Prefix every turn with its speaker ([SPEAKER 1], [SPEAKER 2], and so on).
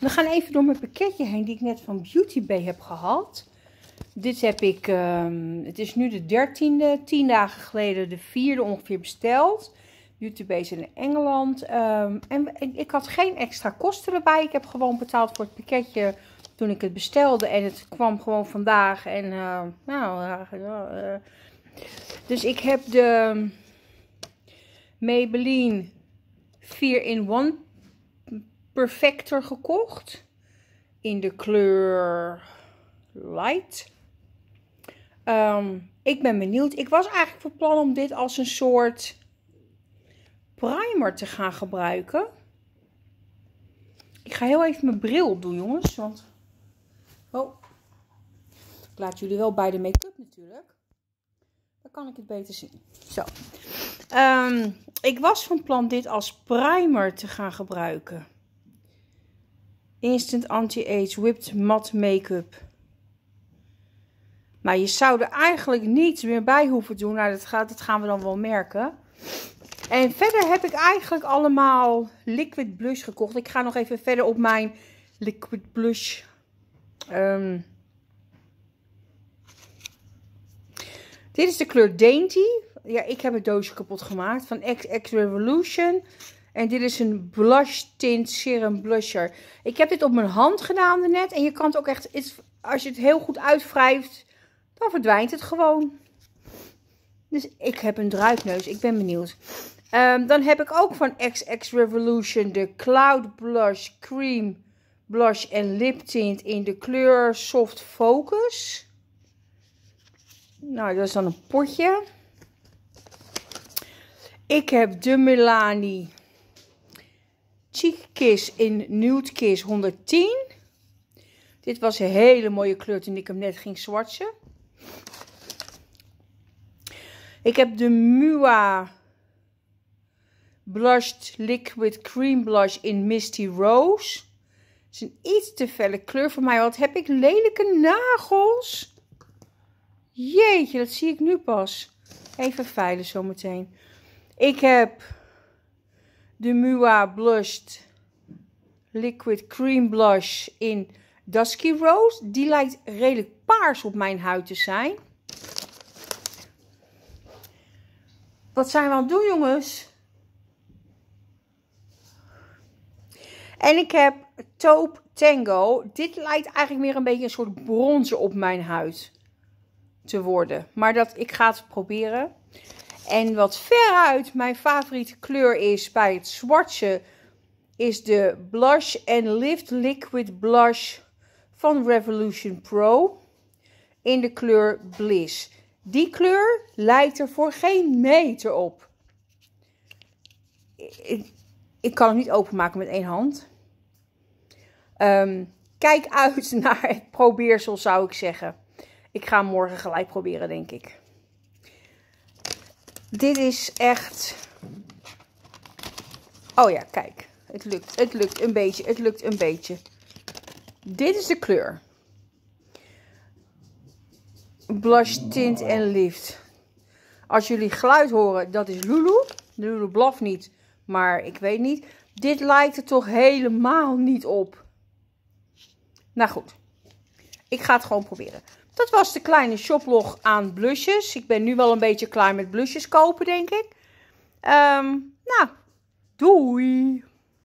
[SPEAKER 1] We gaan even door mijn pakketje heen die ik net van Beauty Bay heb gehad. Dit heb ik, ehm, het is nu de dertiende, tien dagen geleden de vierde ongeveer besteld. Beauty is in Engeland. Ehm, en ik had geen extra kosten erbij. Ik heb gewoon betaald voor het pakketje toen ik het bestelde. En het kwam gewoon vandaag. En eh, nou, eh, eh. dus ik heb de Maybelline 4-in-1 Perfecter gekocht. In de kleur light. Ehm, ik ben benieuwd. Ik was eigenlijk van plan om dit als een soort primer te gaan gebruiken. Ik ga heel even mijn bril doen, jongens. Want. Oh. Ik laat jullie wel bij de make-up natuurlijk. Dan kan ik het beter zien. Zo. Ehm, ik was van plan dit als primer te gaan gebruiken. Instant Anti-Age Whipped Matte Make-up. Maar je zou er eigenlijk niets meer bij hoeven doen. Nou, dat, gaat, dat gaan we dan wel merken. En verder heb ik eigenlijk allemaal liquid blush gekocht. Ik ga nog even verder op mijn liquid blush. Ehm, dit is de kleur Dainty. Ja, ik heb het doosje kapot gemaakt. Van X-Revolution. x revolution en dit is een blush tint serum blusher. Ik heb dit op mijn hand gedaan net. En je kan het ook echt, als je het heel goed uitwrijft, dan verdwijnt het gewoon. Dus ik heb een druipneus. Ik ben benieuwd. Ehm, dan heb ik ook van XX Revolution de Cloud Blush Cream Blush en Lip Tint in de kleur Soft Focus. Nou, dat is dan een potje. Ik heb de Milani Cheek Kiss in Nude Kiss 110. Dit was een hele mooie kleur toen ik hem net ging swatchen. Ik heb de Mua Blushed Liquid Cream Blush in Misty Rose. Het is een iets te felle kleur voor mij. Wat heb ik lelijke nagels. Jeetje, dat zie ik nu pas. Even veilen zometeen. Ik heb de Mua Blushed Liquid Cream Blush in Dusky Rose. Die lijkt redelijk paars op mijn huid te zijn. Wat zijn we aan het doen, jongens? En ik heb Taupe Tango. Dit lijkt eigenlijk meer een beetje een soort bronzen op mijn huid te worden. Maar dat, ik ga het proberen. En wat veruit mijn favoriete kleur is bij het zwartje, is de Blush and Lift Liquid Blush van Revolution Pro in de kleur Bliss. Die kleur lijkt er voor geen meter op. Ik, kan hem niet openmaken met één hand. Ehm, kijk uit naar het probeersel, zou ik zeggen. Ik ga hem morgen gelijk proberen, denk ik. Dit is echt... Oh ja, kijk. Het lukt, het lukt een beetje, het lukt een beetje. Dit is de kleur. Blush, tint en lift. Als jullie geluid horen, dat is Lulu. Lulu blaft niet, maar ik weet niet. Dit lijkt er toch helemaal niet op. Nou goed, ik ga het gewoon proberen. Dat was de kleine shoplog aan blusjes. Ik ben nu wel een beetje klaar met blusjes kopen, denk ik. Ehm, nou, doei!